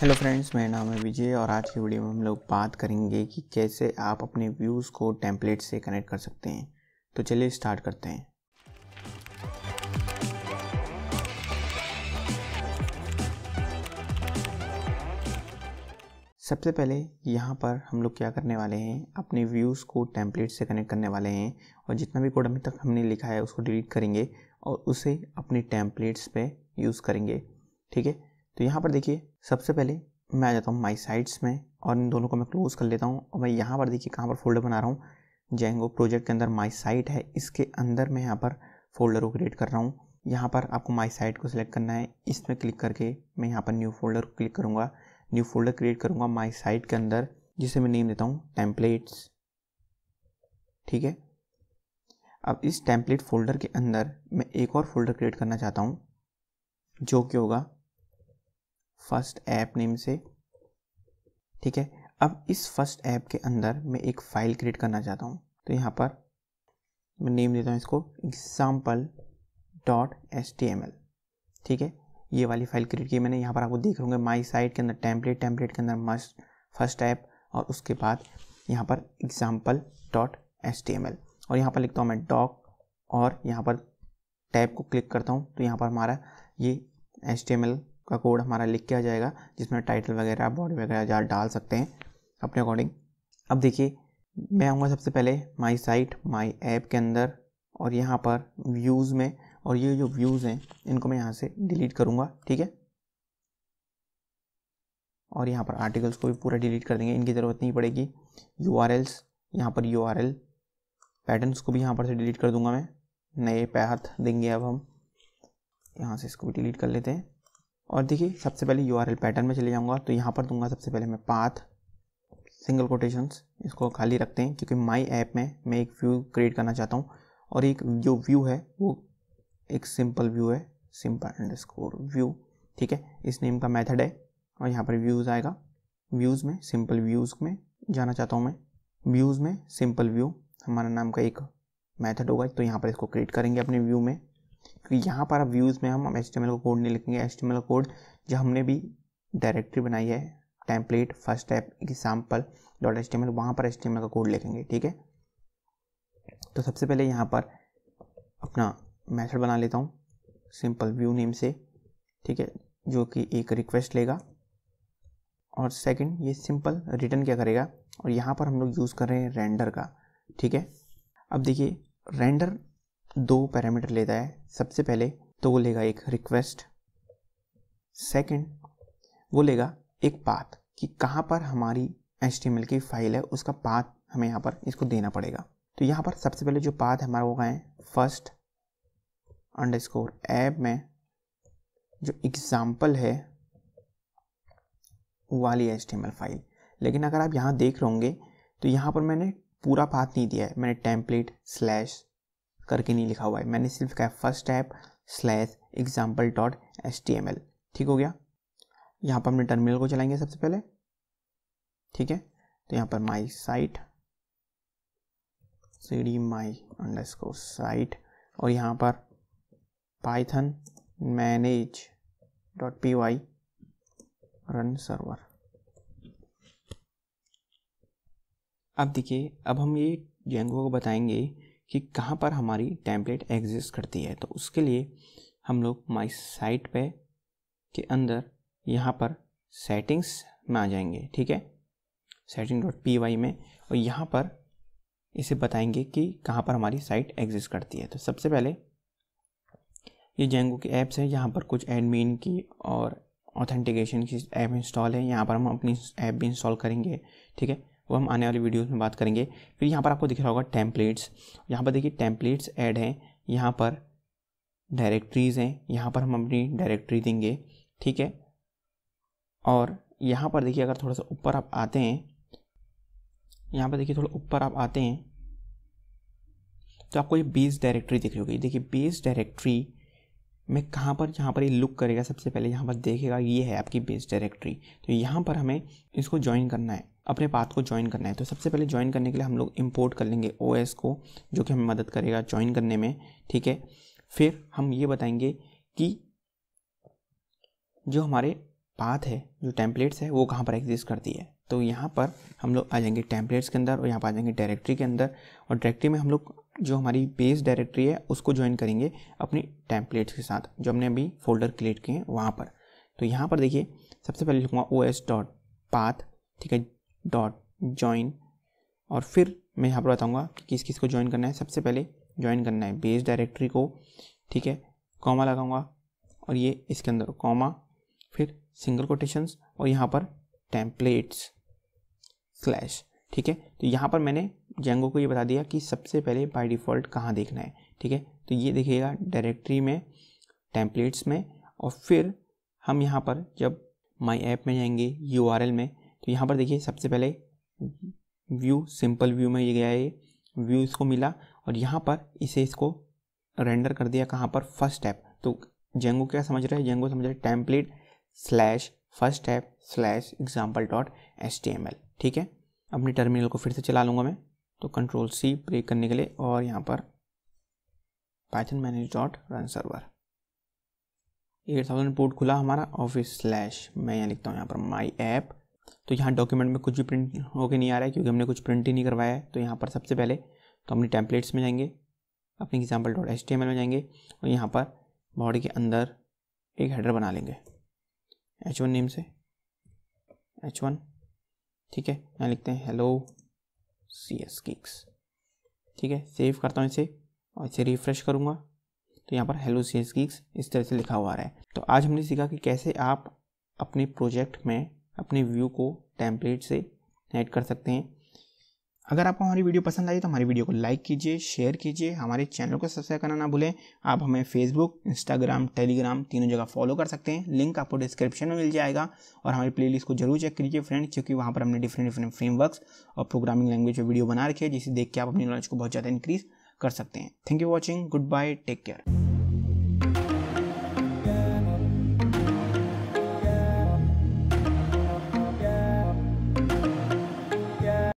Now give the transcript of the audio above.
hello friends मेरा नाम है विजय और आज की वीडियो में हम लोग बात करेंगे कि कैसे आप अपने व्यूज़ को टेम्पलेट से कनेक्ट कर सकते हैं तो चलिए स्टार्ट करते हैं सबसे पहले यहाँ पर हम लोग क्या करने वाले हैं अपने व्यूज़ को टेम्पलेट से कनेक्ट करने वाले हैं और जितना भी कोड अभी तक हमने लिखा है उसको डिलीट करेंगे और उसे अपने टेम्पलेट्स पे यूज़ करेंगे ठीक है तो यहाँ पर देखिए सबसे पहले मैं आ जाता हूँ माई साइट्स में और इन दोनों को मैं क्लोज़ कर लेता हूँ और मैं यहाँ पर देखिए कहाँ पर फोल्डर बना रहा हूँ जेंगो प्रोजेक्ट के अंदर माई साइट है इसके अंदर मैं यहाँ पर फोल्डर को क्रिएट कर रहा हूँ यहाँ पर आपको माई साइट को सिलेक्ट करना है इसमें क्लिक करके मैं यहाँ पर न्यू फोल्डर को क्लिक करूँगा न्यू फोल्डर क्रिएट करूँगा माई साइट के अंदर जिसे मैं नेम देता हूँ टेम्पलेट्स ठीक है अब इस टेम्पलेट फोल्डर के अंदर मैं एक और फोल्डर क्रिएट करना चाहता हूँ जो कि होगा फर्स्ट ऐप नेम से ठीक है अब इस फर्स्ट ऐप के अंदर मैं एक फ़ाइल क्रिएट करना चाहता हूँ तो यहाँ पर मैं नेम देता हूँ इसको example dot S T M L ठीक है ये वाली फाइल क्रिएट की मैंने यहाँ पर आपको देख लूँगा माई साइट के अंदर टेम्पलेट टेम्पलेट के अंदर मस्ट फर्स्ट ऐप और उसके बाद यहाँ पर example dot S T M L और यहाँ पर लिखता हूँ मैं डॉक और यहाँ पर टैब को क्लिक करता हूँ तो यहाँ पर हमारा ये एस टी एम एल का कोड हमारा लिख किया जाएगा जिसमें टाइटल वगैरह बॉडी वगैरह जहाँ डाल सकते हैं अपने अकॉर्डिंग अब देखिए मैं आऊँगा सबसे पहले माई साइट माई ऐप के अंदर और यहाँ पर व्यूज़ में और ये जो व्यूज़ हैं इनको मैं यहाँ से डिलीट करूँगा ठीक है और यहाँ पर आर्टिकल्स को भी पूरा डिलीट कर देंगे इनकी ज़रूरत नहीं पड़ेगी यू आर एल्स यहाँ पर यू आर एल पैटर्नस को भी यहाँ पर से डिलीट कर दूंगा मैं नए पैथ देंगे अब हम यहाँ से इसको भी डिलीट कर लेते हैं और देखिए सबसे पहले यू पैटर्न में चले जाऊँगा तो यहाँ पर दूंगा सबसे पहले मैं पाथ सिंगल कोटेशंस इसको खाली रखते हैं क्योंकि माई ऐप में मैं एक व्यू क्रिएट करना चाहता हूँ और एक जो व्यू है वो एक सिंपल व्यू है सिंपल अंडरस्कोर स्कोर व्यू ठीक है इस नेम का मेथड है और यहाँ पर व्यूज़ आएगा व्यूज़ में सिंपल व्यूज़ में जाना चाहता हूँ मैं व्यूज़ में सिंपल व्यू हमारा नाम का एक मेथड होगा तो यहाँ पर इसको क्रिएट करेंगे अपने व्यू में यहाँ पर अब व्यूज़ में हम एच टी कोड नहीं लिखेंगे एच टी कोड जो हमने भी डायरेक्टरी बनाई है template first app example dot H T वहाँ पर एच टी का कोड लिखेंगे ठीक है तो सबसे पहले यहाँ पर अपना मेथड बना लेता हूँ सिंपल व्यू नेम से ठीक है जो कि एक रिक्वेस्ट लेगा और सेकंड ये सिंपल रिटर्न क्या करेगा और यहाँ पर हम लोग यूज़ कर रहे हैं रेंडर का ठीक है अब देखिए रेंडर दो पैरामीटर लेता है सबसे पहले तो वो लेगा एक रिक्वेस्ट सेकंड वो लेगा एक पाथ कि कहाँ पर हमारी एच की फाइल है उसका पाथ हमें यहाँ पर इसको देना पड़ेगा तो यहाँ पर सबसे पहले जो पाथ हमारा होगा है फर्स्ट अंडर स्कोर ऐप में जो एग्ज़ाम्पल है वाली एच फाइल लेकिन अगर आप यहाँ देख रहे होंगे तो यहाँ पर मैंने पूरा पाथ नहीं दिया है मैंने टेम्पलेट स्लैश करके नहीं लिखा हुआ है मैंने सिर्फ कहा first tap slash example dot S T M L ठीक हो गया यहाँ पर हमने टर्मिनल को चलाएंगे सबसे पहले ठीक है तो यहाँ पर my site C D my under site और यहाँ पर Python manage dot P Y run server अब देखिए अब हम ये जेंगो को बताएंगे कि कहाँ पर हमारी टैंपलेट एग्जिस्ट करती है तो उसके लिए हम लोग माई साइट पे के अंदर यहाँ पर सेटिंग्स में आ जाएंगे ठीक है सेटिंग डॉट पी वाई में और यहाँ पर इसे बताएंगे कि कहाँ पर हमारी साइट एग्जिस्ट करती है तो सबसे पहले ये जेंगो की ऐप्स है यहाँ पर कुछ एडमिन की और ऑथेंटिकेशन की ऐप इंस्टॉल है यहाँ पर हम अपनी ऐप भी इंस्टॉल करेंगे ठीक है वो हम आने वाली वीडियोज़ में बात करेंगे फिर यहाँ पर आपको दिख रहा होगा टेम्पलेट्स यहाँ पर देखिए टेम्पलेट्स ऐड हैं यहाँ पर डायरेक्ट्रीज हैं यहाँ पर हम अपनी डायरेक्टरी देंगे ठीक है और यहाँ पर देखिए अगर थोड़ा सा ऊपर आप आते हैं यहाँ पर देखिए थोड़ा ऊपर आप आते हैं तो आपको ये बेस डायरेक्टरी दिख रही होगी देखिए बेस डायरेक्ट्री में कहाँ पर जहाँ पर ये लुक करेगा सबसे पहले यहाँ पर देखेगा ये है आपकी बेस डायरेक्ट्री तो यहाँ पर हमें इसको ज्वाइन करना है अपने पाथ को ज्वाइन करना है तो सबसे पहले ज्वाइन करने के लिए हम लोग इम्पोर्ट कर लेंगे ओ को जो कि हमें मदद करेगा ज्वाइन करने में ठीक है फिर हम ये बताएंगे कि जो हमारे पाथ है जो टेम्पलेट्स है वो कहाँ पर एग्जिस्ट करती है तो यहाँ पर हम लोग आ जाएंगे टेम्पलेट्स के अंदर और यहाँ पर आ जाएंगे डायरेक्ट्री के अंदर और डायरेक्ट्री में हम लोग जो हमारी बेस डायरेक्ट्री है उसको ज्वाइन करेंगे अपनी टेम्पलेट्स के साथ जो हमने अभी फोल्डर क्रिएट किए हैं वहाँ पर तो यहाँ पर देखिए सबसे पहले लिखूँगा ओ एस डॉट पाथ ठीक है डॉट ज्वाइन और फिर मैं यहाँ पर बताऊँगा कि किस किस को ज्वाइन करना है सबसे पहले ज्वाइन करना है बेस डायरेक्टरी को ठीक है कॉमा लगाऊंगा और ये इसके अंदर कॉमा फिर सिंगल कोटेशंस और यहाँ पर टेम्पलेट्स स्लैश ठीक है तो यहाँ पर मैंने जेंगो को ये बता दिया कि सबसे पहले बाय डिफ़ॉल्ट कहाँ देखना है ठीक है तो ये देखिएगा डायरेक्ट्री में टेम्पलेट्स में और फिर हम यहाँ पर जब माई ऐप में जाएंगे यू में तो यहाँ पर देखिए सबसे पहले व्यू सिंपल व्यू में ये गया है व्यू इसको मिला और यहाँ पर इसे इसको रेंडर कर दिया कहाँ पर फर्स्ट टैप तो जेंगो क्या समझ रहे हैं जेंगो समझ रहे हैं template slash first tap slash example dot S T M L ठीक है अपने टर्मिनल को फिर से चला लूँगा मैं तो कंट्रोल सी ब्रेक करने के लिए और यहाँ पर Python manage dot run server eight thousand port खुला हमारा ऑफिस स्लैश मैं यहाँ लिखता हूँ यहाँ पर माई ऐप तो यहाँ डॉक्यूमेंट में कुछ भी प्रिंट होके नहीं आ रहा है क्योंकि हमने कुछ प्रिंट ही नहीं करवाया है तो यहाँ पर सबसे पहले तो हमने टैंपलेट्स में जाएंगे अपने एग्जाम्पल डॉट एच में जाएंगे और यहाँ पर बॉडी के अंदर एक हेडर बना लेंगे एच वन नेम से एच वन ठीक है यहाँ लिखते हैं हेलो सी एस किक्स ठीक है सेव करता हूँ इसे और इसे रिफ्रेश करूँगा तो यहाँ पर हेलो सी एस किक्स इस तरह से लिखा हुआ आ रहा है तो आज हमने सीखा कि कैसे आप अपने प्रोजेक्ट में अपने व्यू को टेम्पलेट से ऐड कर सकते हैं अगर आपको हमारी वीडियो पसंद आई तो हमारी वीडियो को लाइक कीजिए शेयर कीजिए हमारे चैनल को सब्सक्राइब करना ना भूलें आप हमें फेसबुक इंस्टाग्राम टेलीग्राम तीनों जगह फॉलो कर सकते हैं लिंक आपको डिस्क्रिप्शन में मिल जाएगा और हमारी प्लेलिस्ट को जरूर चेक कीजिए फ्रेंड क्योंकि वहाँ पर हमने डिफरेंट डिफरेंट फ्रेमवर्क्स और प्रोग्रामिंग लैंग्वेज में वीडियो बना रखी है जिसे देख के आप अपनी नॉलेज को बहुत ज़्यादा इंक्रीज़ कर सकते हैं thank you watching goodbye take care